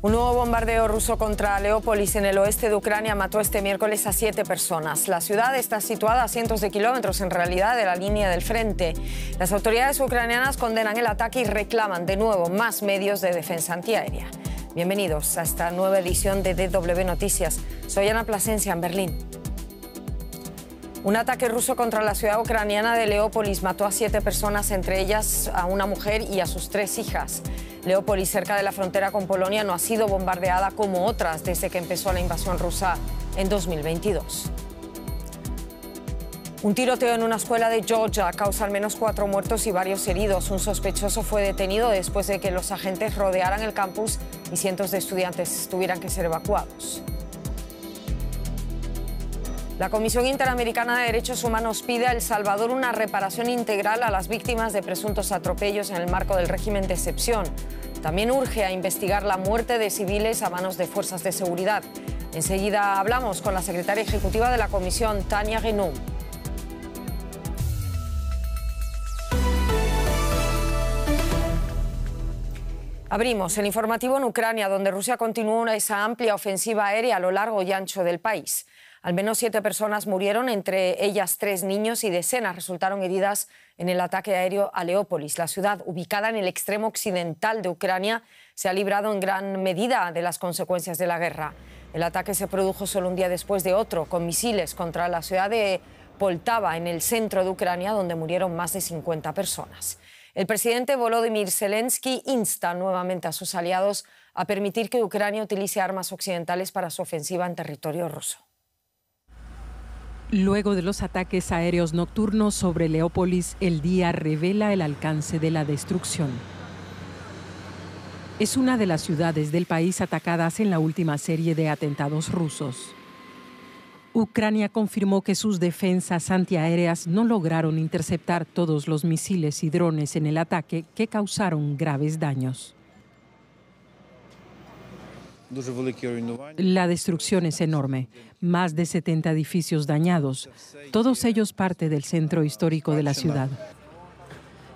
Un nuevo bombardeo ruso contra Leópolis en el oeste de Ucrania mató este miércoles a siete personas. La ciudad está situada a cientos de kilómetros en realidad de la línea del frente. Las autoridades ucranianas condenan el ataque y reclaman de nuevo más medios de defensa antiaérea. Bienvenidos a esta nueva edición de DW Noticias. Soy Ana Plasencia en Berlín. Un ataque ruso contra la ciudad ucraniana de Leópolis mató a siete personas, entre ellas a una mujer y a sus tres hijas. Leópolis, cerca de la frontera con Polonia, no ha sido bombardeada como otras desde que empezó la invasión rusa en 2022. Un tiroteo en una escuela de Georgia causa al menos cuatro muertos y varios heridos. Un sospechoso fue detenido después de que los agentes rodearan el campus y cientos de estudiantes tuvieran que ser evacuados. La Comisión Interamericana de Derechos Humanos pide a El Salvador una reparación integral a las víctimas de presuntos atropellos en el marco del régimen de excepción. También urge a investigar la muerte de civiles a manos de fuerzas de seguridad. Enseguida hablamos con la secretaria ejecutiva de la Comisión, Tania Renou. Abrimos el informativo en Ucrania, donde Rusia continúa esa amplia ofensiva aérea a lo largo y ancho del país. Al menos siete personas murieron, entre ellas tres niños y decenas resultaron heridas en el ataque aéreo a Leópolis. La ciudad, ubicada en el extremo occidental de Ucrania, se ha librado en gran medida de las consecuencias de la guerra. El ataque se produjo solo un día después de otro, con misiles contra la ciudad de Poltava, en el centro de Ucrania, donde murieron más de 50 personas. El presidente Volodymyr Zelensky insta nuevamente a sus aliados a permitir que Ucrania utilice armas occidentales para su ofensiva en territorio ruso. Luego de los ataques aéreos nocturnos sobre Leópolis, el día revela el alcance de la destrucción. Es una de las ciudades del país atacadas en la última serie de atentados rusos. Ucrania confirmó que sus defensas antiaéreas no lograron interceptar todos los misiles y drones en el ataque que causaron graves daños. La destrucción es enorme, más de 70 edificios dañados, todos ellos parte del centro histórico de la ciudad.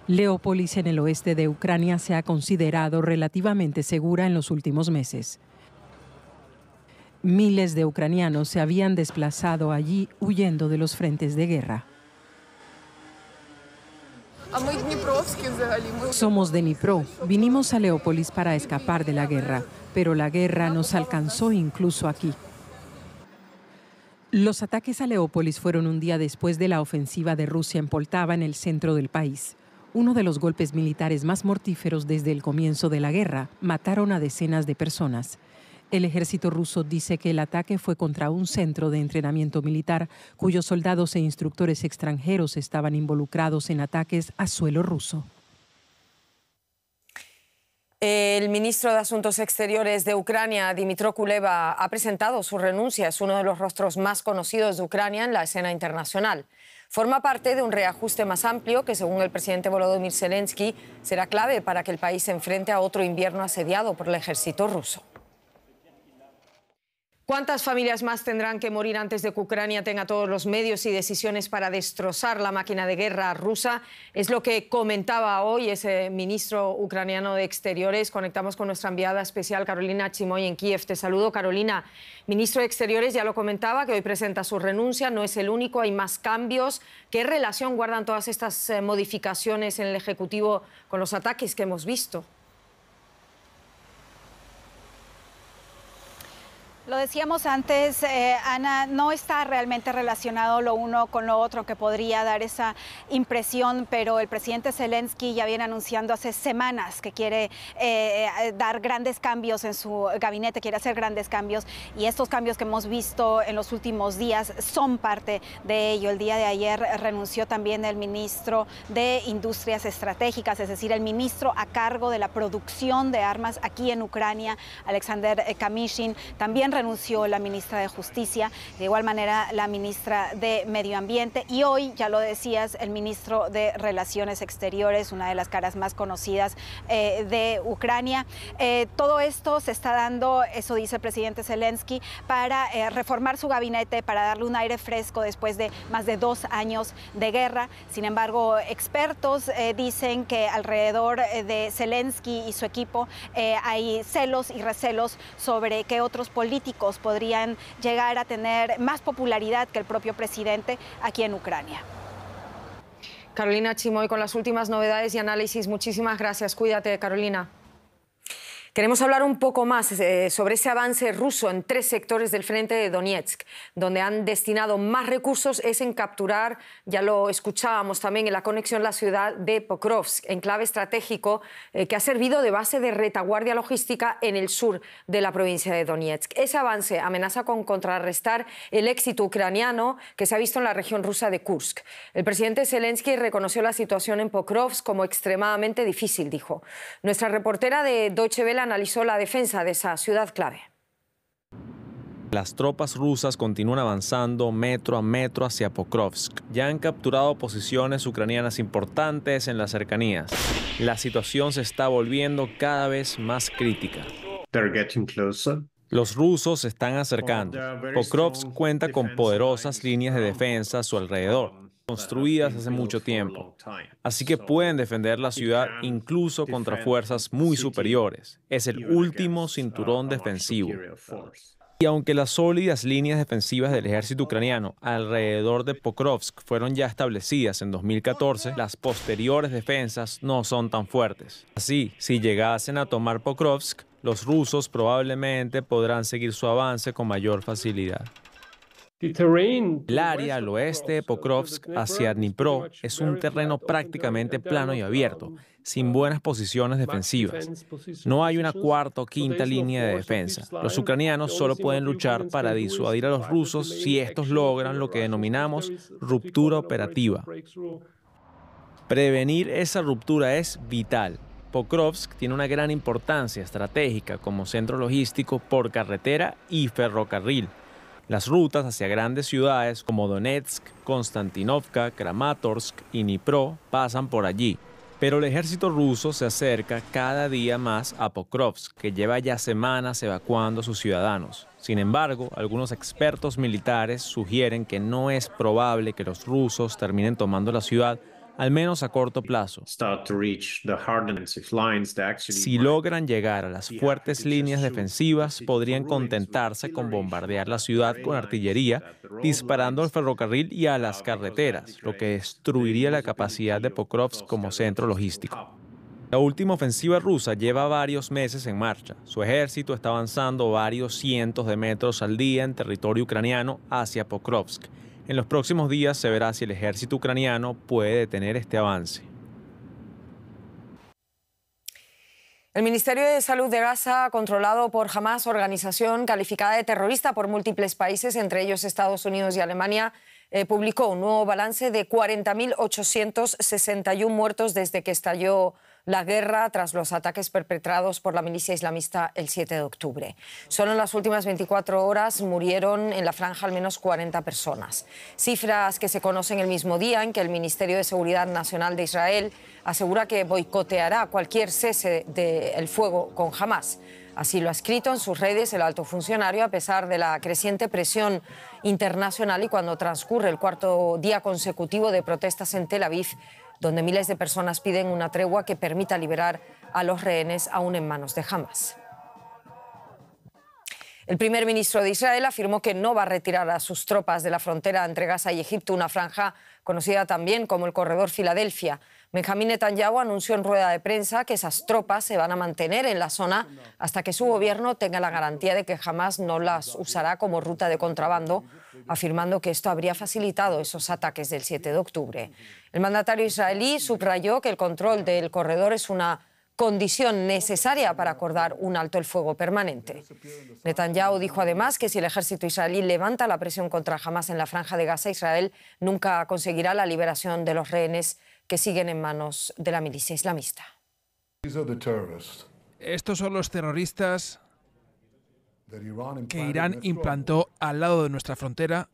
Leópolis en el oeste de Ucrania se ha considerado relativamente segura en los últimos meses. Miles de ucranianos se habían desplazado allí huyendo de los frentes de guerra. Somos de Dnipro, vinimos a Leópolis para escapar de la guerra pero la guerra nos alcanzó incluso aquí. Los ataques a Leópolis fueron un día después de la ofensiva de Rusia en Poltava, en el centro del país. Uno de los golpes militares más mortíferos desde el comienzo de la guerra mataron a decenas de personas. El ejército ruso dice que el ataque fue contra un centro de entrenamiento militar cuyos soldados e instructores extranjeros estaban involucrados en ataques a suelo ruso. El ministro de Asuntos Exteriores de Ucrania, Dimitro Kuleva, ha presentado su renuncia. Es uno de los rostros más conocidos de Ucrania en la escena internacional. Forma parte de un reajuste más amplio que, según el presidente Volodymyr Zelensky, será clave para que el país se enfrente a otro invierno asediado por el ejército ruso. ¿Cuántas familias más tendrán que morir antes de que Ucrania tenga todos los medios y decisiones para destrozar la máquina de guerra rusa? Es lo que comentaba hoy ese ministro ucraniano de Exteriores. Conectamos con nuestra enviada especial Carolina Chimoy en Kiev. Te saludo, Carolina. Ministro de Exteriores ya lo comentaba, que hoy presenta su renuncia. No es el único, hay más cambios. ¿Qué relación guardan todas estas eh, modificaciones en el Ejecutivo con los ataques que hemos visto? Lo decíamos antes, eh, Ana, no está realmente relacionado lo uno con lo otro, que podría dar esa impresión, pero el presidente Zelensky ya viene anunciando hace semanas que quiere eh, eh, dar grandes cambios en su gabinete, quiere hacer grandes cambios, y estos cambios que hemos visto en los últimos días son parte de ello. El día de ayer renunció también el ministro de Industrias Estratégicas, es decir, el ministro a cargo de la producción de armas aquí en Ucrania, Alexander Kamishin, también renunció anunció la ministra de Justicia, de igual manera la ministra de Medio Ambiente y hoy, ya lo decías, el ministro de Relaciones Exteriores, una de las caras más conocidas eh, de Ucrania. Eh, todo esto se está dando, eso dice el presidente Zelensky, para eh, reformar su gabinete, para darle un aire fresco después de más de dos años de guerra. Sin embargo, expertos dicen que alrededor de Zelensky y su equipo hay celos y recelos sobre que otros políticos políticos podrían llegar a tener más popularidad que el propio presidente aquí en Ucrania. Carolina Chimoy con las últimas novedades y análisis. Muchísimas gracias. Cuídate, Carolina. Queremos hablar un poco más eh, sobre ese avance ruso en tres sectores del frente de Donetsk, donde han destinado más recursos es en capturar, ya lo escuchábamos también en la conexión, la ciudad de Pokrovsk, enclave estratégico eh, que ha servido de base de retaguardia logística en el sur de la provincia de Donetsk. Ese avance amenaza con contrarrestar el éxito ucraniano que se ha visto en la región rusa de Kursk. El presidente Zelensky reconoció la situación en Pokrovsk como extremadamente difícil, dijo. Nuestra reportera de Deutsche Welle analizó la defensa de esa ciudad clave. Las tropas rusas continúan avanzando metro a metro hacia Pokrovsk. Ya han capturado posiciones ucranianas importantes en las cercanías. La situación se está volviendo cada vez más crítica. Los rusos se están acercando. Pokrovsk cuenta con poderosas líneas de defensa a su alrededor construidas hace mucho tiempo, así que pueden defender la ciudad incluso contra fuerzas muy superiores. Es el último uh, cinturón defensivo. Y aunque las sólidas líneas defensivas del ejército ucraniano alrededor de Pokrovsk fueron ya establecidas en 2014, las posteriores defensas no son tan fuertes. Así, si llegasen a tomar Pokrovsk, los rusos probablemente podrán seguir su avance con mayor facilidad. El área al oeste de uh, Pokrovsk hacia Dnipro es un terreno prácticamente plano y abierto, sin buenas posiciones defensivas. No hay una cuarta o quinta línea de defensa. Los ucranianos solo pueden luchar para disuadir a los rusos si estos logran lo que denominamos ruptura operativa. Prevenir esa ruptura es vital. Pokrovsk tiene una gran importancia estratégica como centro logístico por carretera y ferrocarril. Las rutas hacia grandes ciudades como Donetsk, Konstantinovka, Kramatorsk y Dnipro pasan por allí. Pero el ejército ruso se acerca cada día más a Pokrovsk, que lleva ya semanas evacuando a sus ciudadanos. Sin embargo, algunos expertos militares sugieren que no es probable que los rusos terminen tomando la ciudad al menos a corto plazo. Si logran llegar a las fuertes líneas defensivas, podrían contentarse con bombardear la ciudad con artillería, disparando al ferrocarril y a las carreteras, lo que destruiría la capacidad de Pokrovsk como centro logístico. La última ofensiva rusa lleva varios meses en marcha. Su ejército está avanzando varios cientos de metros al día en territorio ucraniano hacia Pokrovsk. En los próximos días se verá si el ejército ucraniano puede detener este avance. El Ministerio de Salud de Gaza, controlado por Hamas, organización calificada de terrorista por múltiples países, entre ellos Estados Unidos y Alemania, eh, publicó un nuevo balance de 40.861 muertos desde que estalló la guerra tras los ataques perpetrados por la milicia islamista el 7 de octubre. Solo en las últimas 24 horas murieron en la franja al menos 40 personas, cifras que se conocen el mismo día en que el Ministerio de Seguridad Nacional de Israel asegura que boicoteará cualquier cese del fuego con Hamas. Así lo ha escrito en sus redes el alto funcionario a pesar de la creciente presión internacional y cuando transcurre el cuarto día consecutivo de protestas en Tel Aviv donde miles de personas piden una tregua que permita liberar a los rehenes aún en manos de Hamas. El primer ministro de Israel afirmó que no va a retirar a sus tropas de la frontera entre Gaza y Egipto, una franja conocida también como el Corredor Filadelfia. Benjamín Netanyahu anunció en rueda de prensa que esas tropas se van a mantener en la zona hasta que su gobierno tenga la garantía de que jamás no las usará como ruta de contrabando afirmando que esto habría facilitado esos ataques del 7 de octubre. El mandatario israelí subrayó que el control del corredor es una condición necesaria para acordar un alto el fuego permanente. Netanyahu dijo además que si el ejército israelí levanta la presión contra Hamas en la franja de Gaza, Israel nunca conseguirá la liberación de los rehenes que siguen en manos de la milicia islamista. Estos son los terroristas que Irán implantó al lado de nuestra frontera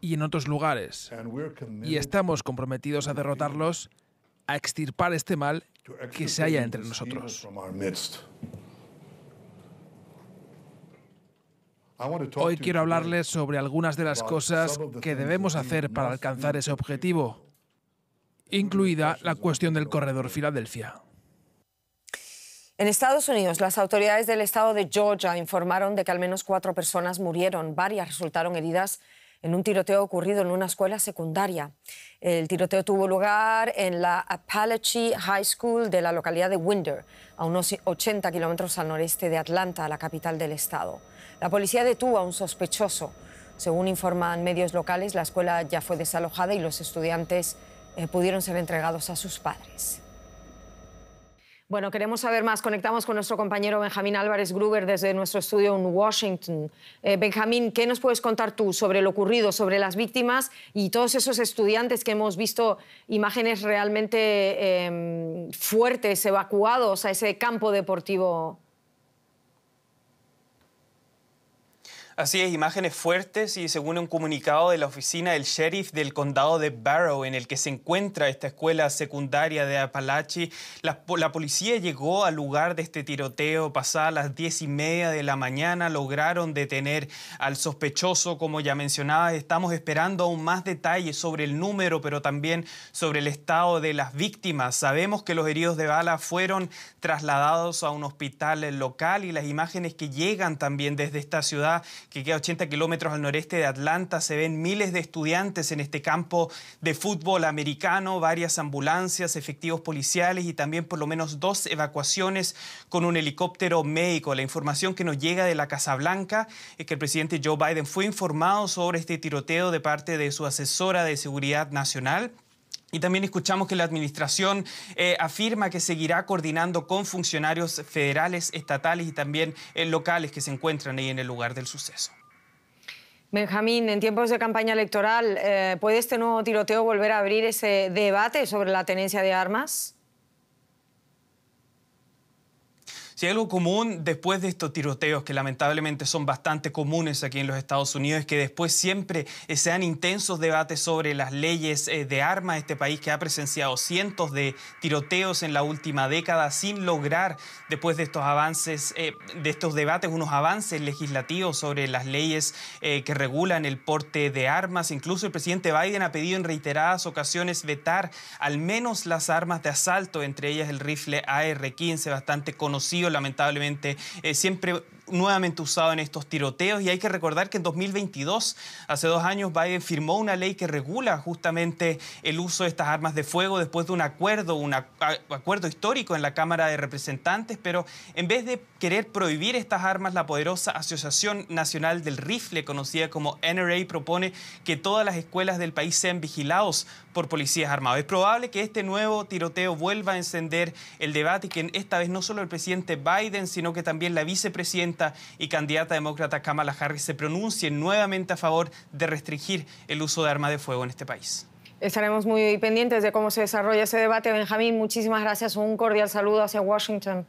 y en otros lugares. Y estamos comprometidos a derrotarlos, a extirpar este mal que se halla entre nosotros. Hoy quiero hablarles sobre algunas de las cosas que debemos hacer para alcanzar ese objetivo, incluida la cuestión del corredor Filadelfia. En Estados Unidos, las autoridades del estado de Georgia informaron de que al menos cuatro personas murieron, varias resultaron heridas en un tiroteo ocurrido en una escuela secundaria. El tiroteo tuvo lugar en la Apalachee High School de la localidad de Winder, a unos 80 kilómetros al noreste de Atlanta, la capital del estado. La policía detuvo a un sospechoso. Según informan medios locales, la escuela ya fue desalojada y los estudiantes eh, pudieron ser entregados a sus padres. Bueno, queremos saber más. Conectamos con nuestro compañero Benjamín Álvarez Gruber desde nuestro estudio en Washington. Eh, Benjamín, ¿qué nos puedes contar tú sobre lo ocurrido, sobre las víctimas y todos esos estudiantes que hemos visto imágenes realmente em, fuertes, evacuados a ese campo deportivo Así es, imágenes fuertes y según un comunicado de la oficina del sheriff del condado de Barrow, en el que se encuentra esta escuela secundaria de Apalachi, la, policía llegó al lugar de este tiroteo pasada las diez y media de la mañana, lograron detener al sospechoso, como ya mencionaba, estamos esperando aún más detalles sobre el número, pero también sobre el estado de las víctimas. Sabemos que los heridos de bala fueron trasladados a un hospital local y las imágenes que llegan también desde esta ciudad que queda 80 kilómetros al noreste de Atlanta. Se ven miles de estudiantes en este campo de fútbol americano, varias ambulancias, efectivos policiales y también por lo menos dos evacuaciones con un helicóptero médico. La información que nos llega de la Casa Blanca es que el presidente Joe Biden fue informado sobre este tiroteo de parte de su asesora de seguridad nacional. Y también escuchamos que la Administración eh, afirma que seguirá coordinando con funcionarios federales, estatales y también eh, locales que se encuentran ahí en el lugar del suceso. Benjamín, en tiempos de campaña electoral, eh, ¿puede este nuevo tiroteo volver a abrir ese debate sobre la tenencia de armas? Si algo común después de estos tiroteos, que lamentablemente son bastante comunes aquí en los Estados Unidos, es que después siempre eh, sean intensos debates sobre las leyes eh, de armas este país que ha presenciado cientos de tiroteos en la última década sin lograr, después de estos avances, eh, de estos debates, unos avances legislativos sobre las leyes que regulan el porte de armas. Incluso el presidente Biden ha pedido en reiteradas ocasiones vetar al menos las armas de asalto, entre ellas el rifle AR-15, bastante conocido lamentablemente. Eh, siempre nuevamente usado en estos tiroteos y hay que recordar que en 2022, hace dos años, Biden firmó una ley que regula justamente el uso de estas armas de fuego después de un acuerdo, un acuerdo histórico en la Cámara de Representantes, pero en vez de querer prohibir estas armas, la poderosa Asociación Nacional del Rifle, conocida como NRA, propone que todas las escuelas del país sean vigilados por policías armados. Es probable que este nuevo tiroteo vuelva a encender el debate y que esta vez no solo el presidente Biden, sino que también la vicepresidenta y candidata demócrata Kamala Harris se pronuncien nuevamente a favor de restringir el uso de armas de fuego en este país. Estaremos muy pendientes de cómo se desarrolla ese debate. Benjamín, muchísimas gracias. Un cordial saludo hacia Washington.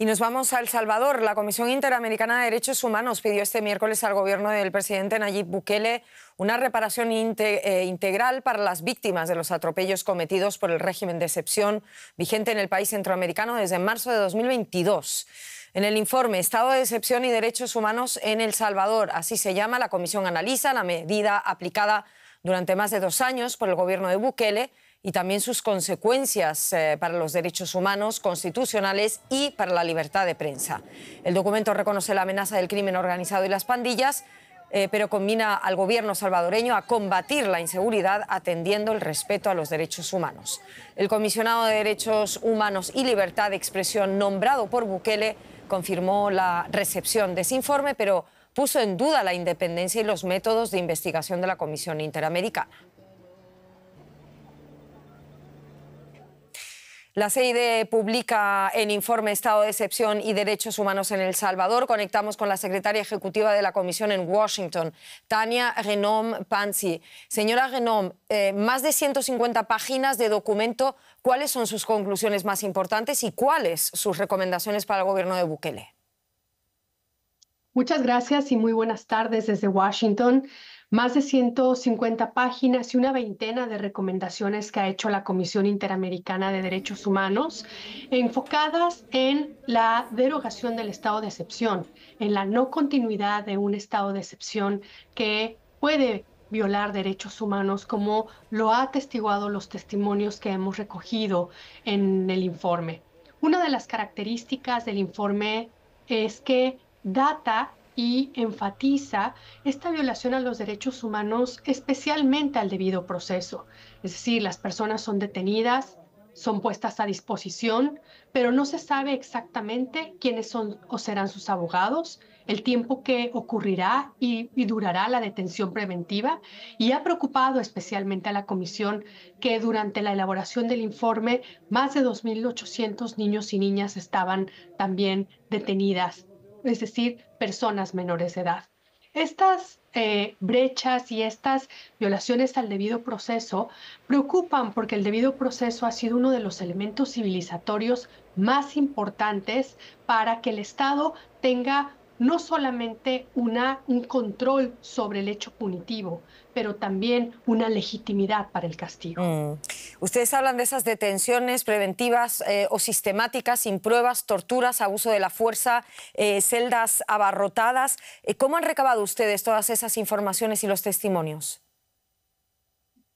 Y nos vamos a El Salvador. La Comisión Interamericana de Derechos Humanos pidió este miércoles al gobierno del presidente Nayib Bukele una reparación eh, integral para las víctimas de los atropellos cometidos por el régimen de excepción vigente en el país centroamericano desde marzo de 2022. En el informe Estado de Excepción y Derechos Humanos en El Salvador, así se llama, la comisión analiza la medida aplicada durante más de dos años por el gobierno de Bukele y también sus consecuencias eh, para los derechos humanos, constitucionales y para la libertad de prensa. El documento reconoce la amenaza del crimen organizado y las pandillas, eh, pero combina al gobierno salvadoreño a combatir la inseguridad atendiendo el respeto a los derechos humanos. El comisionado de Derechos Humanos y Libertad de Expresión, nombrado por Bukele, confirmó la recepción de ese informe, pero puso en duda la independencia y los métodos de investigación de la Comisión Interamericana. La CID publica el informe Estado de Excepción y Derechos Humanos en El Salvador. Conectamos con la secretaria ejecutiva de la Comisión en Washington, Tania Renom Pansi. Señora Renom, eh, más de 150 páginas de documento. ¿Cuáles son sus conclusiones más importantes y cuáles sus recomendaciones para el gobierno de Bukele? Muchas gracias y muy buenas tardes desde Washington más de 150 páginas y una veintena de recomendaciones que ha hecho la Comisión Interamericana de Derechos Humanos, enfocadas en la derogación del estado de excepción, en la no continuidad de un estado de excepción que puede violar derechos humanos, como lo ha atestiguado los testimonios que hemos recogido en el informe. Una de las características del informe es que data y enfatiza esta violación a los derechos humanos, especialmente al debido proceso. Es decir, las personas son detenidas, son puestas a disposición, pero no se sabe exactamente quiénes son o serán sus abogados, el tiempo que ocurrirá y, durará la detención preventiva y ha preocupado especialmente a la comisión que durante la elaboración del informe más de 2.800 niños y niñas estaban también detenidas es decir, personas menores de edad. Estas eh, brechas y estas violaciones al debido proceso preocupan porque el debido proceso ha sido uno de los elementos civilizatorios más importantes para que el Estado tenga no solamente un control sobre el hecho punitivo, pero también una legitimidad para el castigo. Mm. Ustedes hablan de esas detenciones preventivas eh, o sistemáticas, sin pruebas, torturas, abuso de la fuerza, eh, celdas abarrotadas. Eh, ¿Cómo han recabado ustedes todas esas informaciones y los testimonios?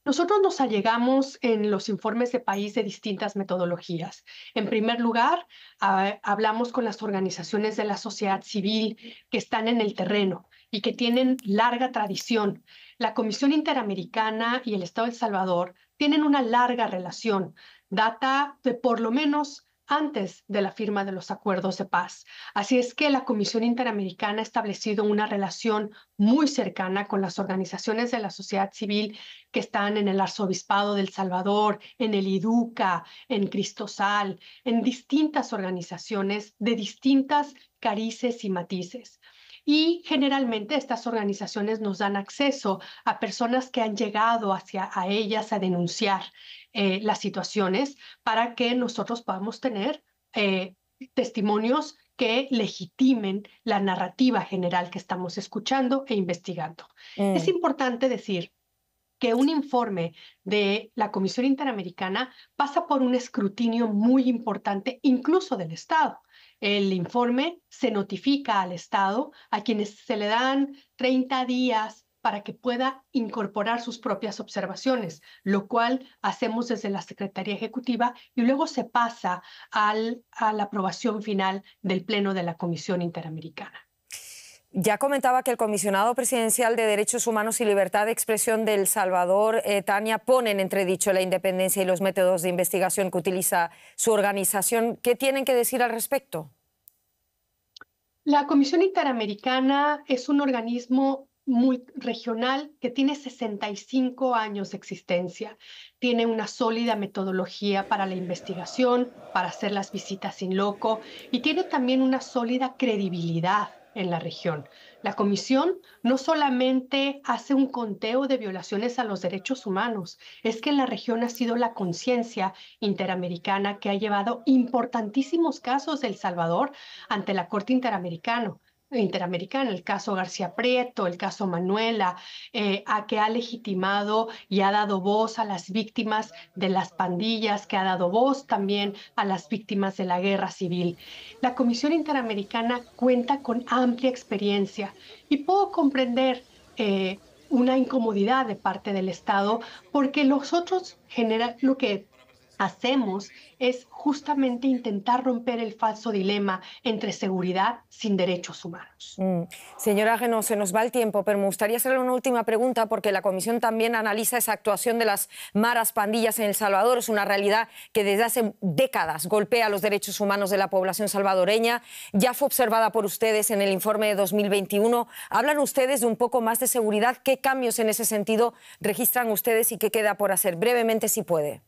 Nosotros nos allegamos en los informes de país de distintas metodologías. En primer lugar, ah, hablamos con las organizaciones de la sociedad civil que están en el terreno y que tienen larga tradición. La Comisión Interamericana y el Estado de El Salvador tienen una larga relación, data de por lo menos antes de la firma de los acuerdos de paz. Así es que la Comisión Interamericana ha establecido una relación muy cercana con las organizaciones de la sociedad civil que están en el Arzobispado del Salvador, en el IDUCA, en Cristosal, en distintas organizaciones de distintas carices y matices. Y generalmente estas organizaciones nos dan acceso a personas que han llegado hacia a ellas a denunciar eh, las situaciones para que nosotros podamos tener eh, testimonios que legitimen la narrativa general que estamos escuchando e investigando. Es mm. importante decir que un informe de la Comisión Interamericana pasa por un escrutinio muy importante, incluso del Estado. El informe se notifica al Estado, a quienes se le dan 30 días para que pueda incorporar sus propias observaciones, lo cual hacemos desde la Secretaría Ejecutiva y luego se pasa al, a la aprobación final del Pleno de la Comisión Interamericana. Ya comentaba que el comisionado presidencial de Derechos Humanos y Libertad de Expresión del Salvador, eh, Tania, pone en entredicho la independencia y los métodos de investigación que utiliza su organización. ¿Qué tienen que decir al respecto? La Comisión Interamericana es un organismo muy regional que tiene 65 años de existencia. Tiene una sólida metodología para la investigación, para hacer las visitas sin loco y tiene también una sólida credibilidad en la región. La Comisión no solamente hace un conteo de violaciones a los derechos humanos, es que en la región ha sido la conciencia interamericana que ha llevado importantísimos casos de El Salvador ante la Corte Interamericana. Interamericana, el caso García Prieto, el caso Manuela, eh, a que ha legitimado y ha dado voz a las víctimas de las pandillas, que ha dado voz también a las víctimas de la guerra civil. La Comisión Interamericana cuenta con amplia experiencia y puedo comprender eh, una incomodidad de parte del Estado porque los otros generan lo que hacemos es justamente intentar romper el falso dilema entre seguridad sin derechos humanos. Mm. Señora Geno, se nos va el tiempo, pero me gustaría hacerle una última pregunta porque la Comisión también analiza esa actuación de las maras pandillas en El Salvador. Es una realidad que desde hace décadas golpea los derechos humanos de la población salvadoreña. Ya fue observada por ustedes en el informe de 2021. ¿Hablan ustedes de un poco más de seguridad? ¿Qué cambios en ese sentido registran ustedes y qué queda por hacer? Brevemente, si puede.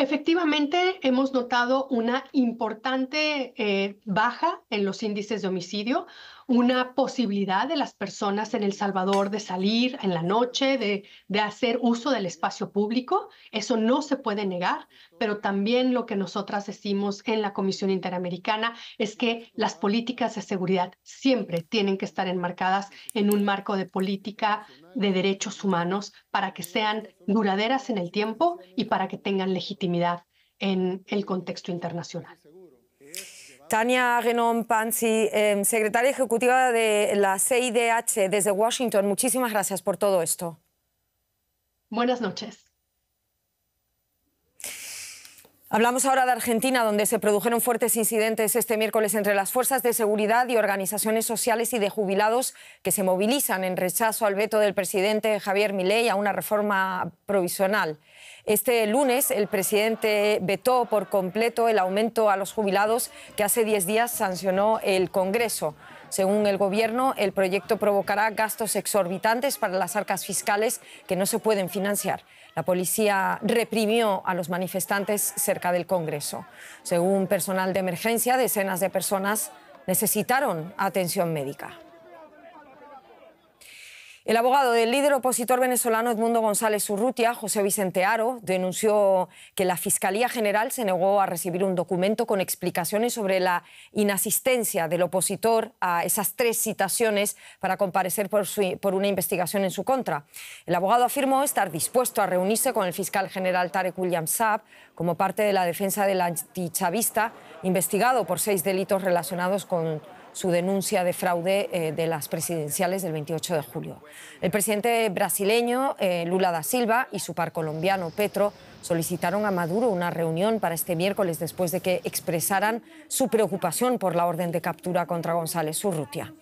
Efectivamente, hemos notado una importante eh, baja en los índices de homicidio una posibilidad de las personas en El Salvador de salir en la noche, de, de, hacer uso del espacio público. Eso no se puede negar, pero también lo que nosotras decimos en la Comisión Interamericana es que las políticas de seguridad siempre tienen que estar enmarcadas en un marco de política de derechos humanos para que sean duraderas en el tiempo y para que tengan legitimidad en el contexto internacional. Tania Genom Pansi, em, secretaria ejecutiva de la CIDH desde Washington, muchísimas gracias por todo esto. Buenas noches. Hablamos ahora de Argentina, donde se produjeron fuertes incidentes este miércoles entre las fuerzas de seguridad y organizaciones sociales y de jubilados que se movilizan en rechazo al veto del presidente Javier Milei a una reforma provisional. Este lunes el presidente vetó por completo el aumento a los jubilados que hace 10 días sancionó el Congreso. Según el Gobierno, el proyecto provocará gastos exorbitantes para las arcas fiscales que no se pueden financiar. La policía reprimió a los manifestantes cerca del Congreso. Según personal de emergencia, decenas de personas necesitaron atención médica. El abogado del líder opositor venezolano Edmundo González Urrutia, José Vicente Aro, denunció que la Fiscalía General se negó a recibir un documento con explicaciones sobre la inasistencia del opositor a esas tres citaciones para comparecer por, por una investigación en su contra. El abogado afirmó estar dispuesto a reunirse con el fiscal general Tarek William Saab como parte de la defensa del antichavista investigado por seis delitos relacionados con su denuncia de fraude eh, de las presidenciales del 28 de julio. El presidente brasileño eh, Lula da Silva y su par colombiano Petro solicitaron a Maduro una reunión para este miércoles después de que expresaran su preocupación por la orden de captura contra González Urrutia.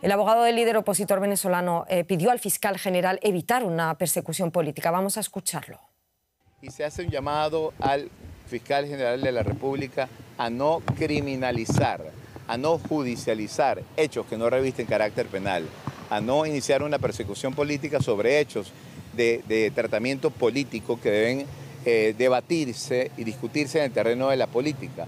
El abogado del líder opositor venezolano eh, pidió al fiscal general evitar una persecución política. Vamos a escucharlo. Y se hace un llamado al fiscal general de la República a no criminalizar a no judicializar hechos que no revisten carácter penal, a no iniciar una persecución política sobre hechos de, tratamiento político que deben eh, debatirse y discutirse en el terreno de la política.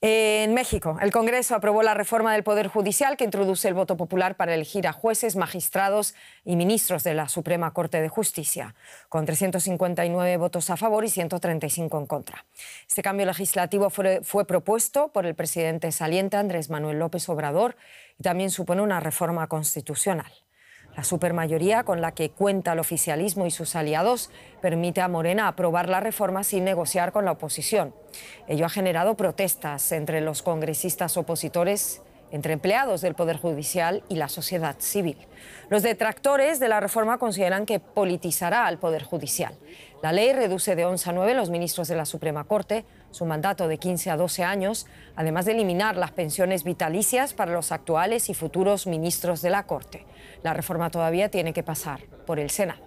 En México, el Congreso aprobó la reforma del Poder Judicial que introduce el voto popular para elegir a jueces, magistrados y ministros de la Suprema Corte de Justicia, con 359 votos a favor y 135 en contra. Este cambio legislativo fue, propuesto por el presidente saliente Andrés Manuel López Obrador y también supone una reforma constitucional. La supermayoría con la que cuenta el oficialismo y sus aliados permite a Morena aprobar la reforma sin negociar con la oposición. Ello ha generado protestas entre los congresistas opositores entre empleados del Poder Judicial y la sociedad civil. Los detractores de la reforma consideran que politizará al Poder Judicial. La ley reduce de 11 a 9 los ministros de la Suprema Corte, su mandato de 15 a 12 años, además de eliminar las pensiones vitalicias para los actuales y futuros ministros de la Corte. La reforma todavía tiene que pasar por el Senado.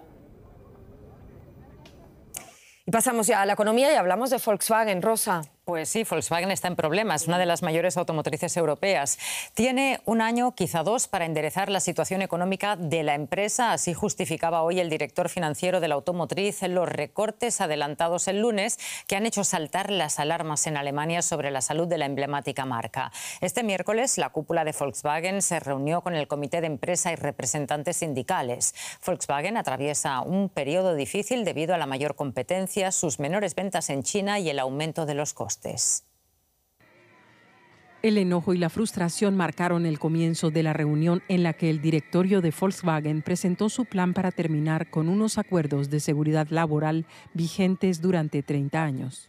Y pasamos ya a la economía y hablamos de Volkswagen Rosa. Pues sí, Volkswagen está en problemas, una de las mayores automotrices europeas. Tiene un año, quizá dos, para enderezar la situación económica de la empresa. Así justificaba hoy el director financiero de la automotriz los recortes adelantados el lunes que han hecho saltar las alarmas en Alemania sobre la salud de la emblemática marca. Este miércoles, la cúpula de Volkswagen se reunió con el comité de empresa y representantes sindicales. Volkswagen atraviesa un periodo difícil debido a la mayor competencia, sus menores ventas en China y el aumento de los costes. El enojo y la frustración marcaron el comienzo de la reunión en la que el directorio de Volkswagen presentó su plan para terminar con unos acuerdos de seguridad laboral vigentes durante 30 años.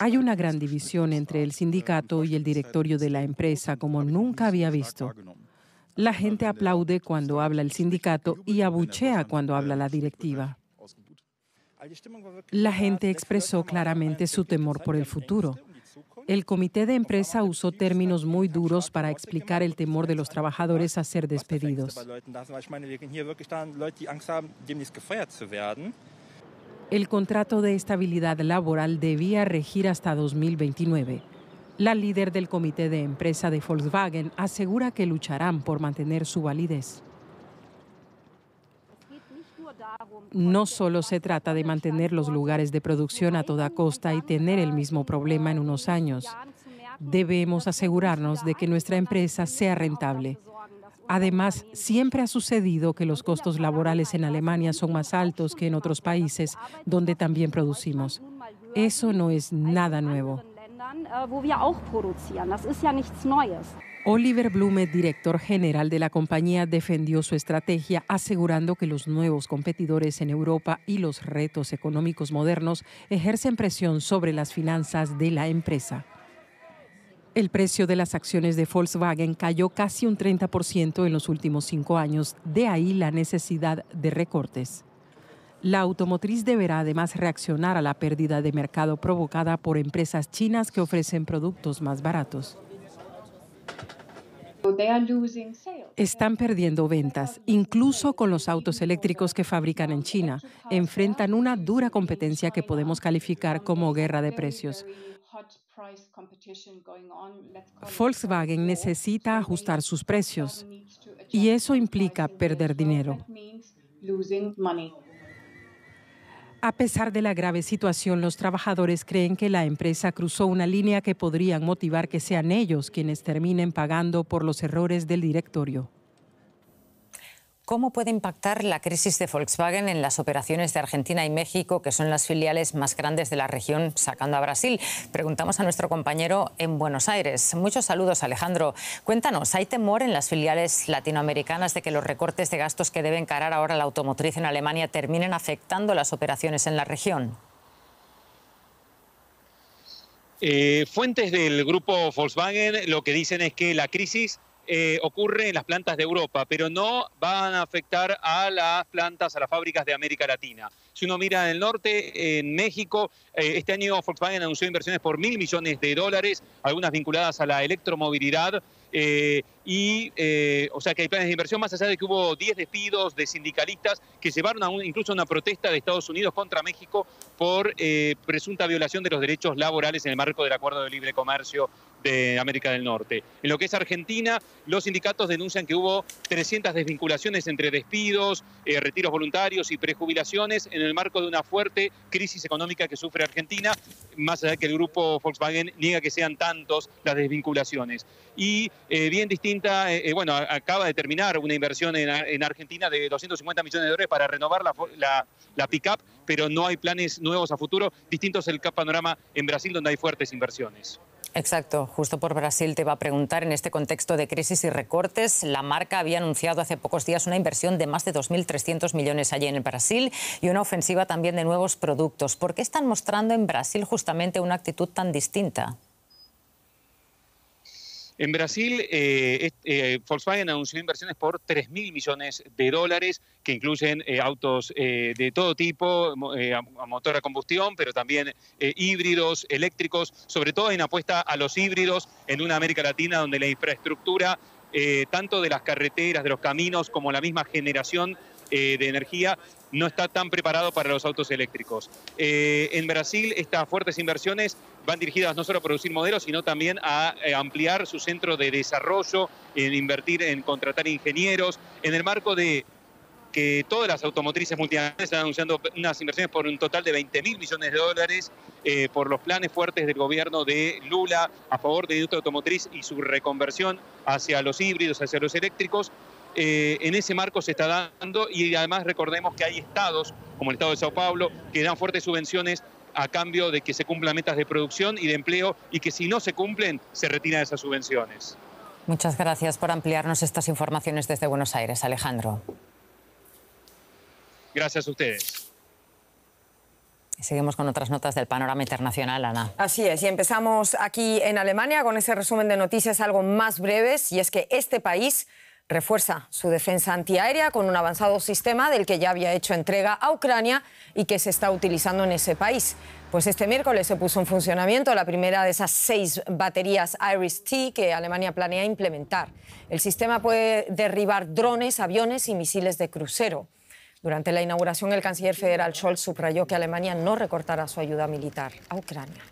Hay una gran división entre el sindicato y el directorio de la empresa como nunca había visto. La gente aplaude cuando habla el sindicato y abuchea cuando habla la directiva. La gente expresó claramente su temor por el futuro. El comité de empresa usó términos muy duros para explicar el temor de los trabajadores a ser despedidos. El contrato de estabilidad laboral debía regir hasta 2029. La líder del comité de empresa de Volkswagen asegura que lucharán por mantener su validez. No solo se trata de mantener los lugares de producción a toda costa y tener el mismo problema en unos años. Debemos asegurarnos de que nuestra empresa sea rentable. Además, siempre ha sucedido que los costos laborales en Alemania son más altos que en otros países donde también producimos. Eso no es nada nuevo. Äh, Oliver Blume, director general de la compañía, defendió su estrategia asegurando que los nuevos competidores en Europa y los retos económicos modernos ejercen presión sobre las finanzas de la empresa. El precio de las acciones de Volkswagen cayó casi un 30% en los últimos cinco años, de ahí la necesidad de recortes. La automotriz deberá además reaccionar a la pérdida de mercado provocada por empresas chinas que ofrecen productos más baratos. Están perdiendo ventas, incluso con los autos eléctricos que fabrican en China. Enfrentan una dura competencia que podemos calificar como guerra de precios. Volkswagen necesita ajustar sus precios y eso implica perder dinero. A pesar de la grave situación, los trabajadores creen que la empresa cruzó una línea que podrían motivar que sean ellos quienes terminen pagando por los errores del directorio. ¿Cómo puede impactar la crisis de Volkswagen en las operaciones de Argentina y México, que son las filiales más grandes de la región, sacando a Brasil? Preguntamos a nuestro compañero en Buenos Aires. Muchos saludos, Alejandro. Cuéntanos, ¿hay temor en las filiales latinoamericanas de que los recortes de gastos que debe encarar ahora la automotriz en Alemania terminen afectando las operaciones en la región? Eh, fuentes del grupo Volkswagen lo que dicen es que la crisis eh, ocurre en las plantas de Europa, pero no van a afectar a las plantas, a las fábricas de América Latina. Si uno mira en el norte, en México, eh, este año Volkswagen anunció inversiones por mil millones de dólares, algunas vinculadas a la electromovilidad. Eh, y o sea que hay planes de inversión, más allá de que hubo 10 despidos de sindicalistas que llevaron a incluso una protesta de Estados Unidos contra México por presunta violación de los derechos laborales en el marco del Acuerdo de Libre Comercio de América del Norte. En lo que es Argentina, los sindicatos denuncian que hubo 300 desvinculaciones entre despidos, eh, retiros voluntarios y prejubilaciones en el marco de una fuerte crisis económica que sufre Argentina, más allá de que el grupo Volkswagen niega que sean tantos las desvinculaciones. Y eh, bien distinta, eh, bueno, acaba de terminar una inversión en, Argentina de 250 millones de dólares para renovar la, la, pick pero no hay planes nuevos a futuro, Distinto es el panorama en Brasil, donde hay fuertes inversiones. Exacto, justo por Brasil te va a preguntar, en este contexto de crisis y recortes, la marca había anunciado hace pocos días una inversión de más de 2.300 millones allí en el Brasil y una ofensiva también de nuevos productos. ¿Por qué están mostrando en Brasil justamente una actitud tan distinta? En Brasil, eh, eh, Volkswagen anunció inversiones por 3.000 millones de dólares, que incluyen eh, autos de todo tipo, a, motor a combustión, pero también híbridos, eléctricos, sobre todo en apuesta a los híbridos en una América Latina donde la infraestructura, tanto de las carreteras, de los caminos, como la misma generación de energía no está tan preparado para los autos eléctricos. Eh, en Brasil, estas fuertes inversiones van dirigidas no solo a producir modelos, sino también a eh, ampliar su centro de desarrollo, en invertir en contratar ingenieros, en el marco de que todas las automotrices multinacionales están anunciando unas inversiones por un total de 20 mil millones de dólares eh, por los planes fuertes del gobierno de Lula a favor de la industria automotriz y su reconversión hacia los híbridos, hacia los eléctricos. Eh, en ese marco se está dando y además recordemos que hay estados, como el estado de Sao Paulo, que dan fuertes subvenciones a cambio de que se cumplan metas de producción y de empleo y que si no se cumplen se retiran esas subvenciones. Muchas gracias por ampliarnos estas informaciones desde Buenos Aires, Alejandro. Gracias a ustedes. Seguimos con otras notas del panorama internacional, Ana. Así es, y empezamos aquí en Alemania con ese resumen de noticias algo más breves, y es que este país refuerza su defensa antiaérea con un avanzado sistema del que ya había hecho entrega a Ucrania y que se está utilizando en ese país. Pues este miércoles se puso en funcionamiento la primera de esas seis baterías IRIS-T que Alemania planea implementar. El sistema puede derribar drones, aviones y misiles de crucero. Durante la inauguración, el canciller federal Scholz subrayó que Alemania no recortará su ayuda militar a Ucrania.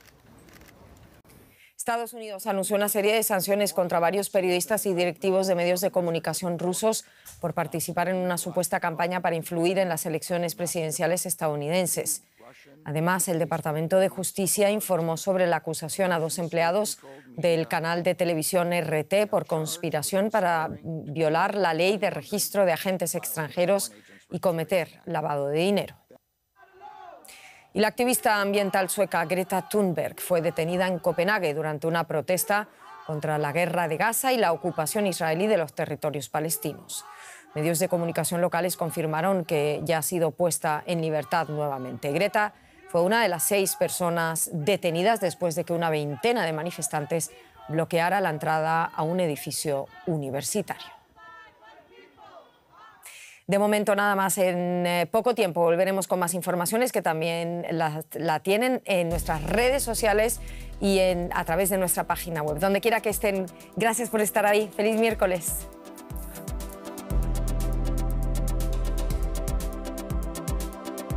Estados Unidos anunció una serie de sanciones contra varios periodistas y directivos de medios de comunicación rusos por participar en una supuesta campaña para influir en las elecciones presidenciales estadounidenses. Además, el Departamento de Justicia informó sobre la acusación a dos empleados del canal de televisión RT por conspiración para violar la ley de registro de agentes extranjeros y cometer lavado de dinero. Y la activista ambiental sueca Greta Thunberg fue detenida en Copenhague durante una protesta contra la guerra de Gaza y la ocupación israelí de los territorios palestinos. Medios de comunicación locales confirmaron que ya ha sido puesta en libertad nuevamente. Greta fue una de las seis personas detenidas después de que una veintena de manifestantes bloqueara la entrada a un edificio universitario. De momento nada más, en eh, poco tiempo volveremos con más informaciones que también la, tienen en nuestras redes sociales y a través de nuestra página web. Donde quiera que estén, gracias por estar ahí. Feliz miércoles.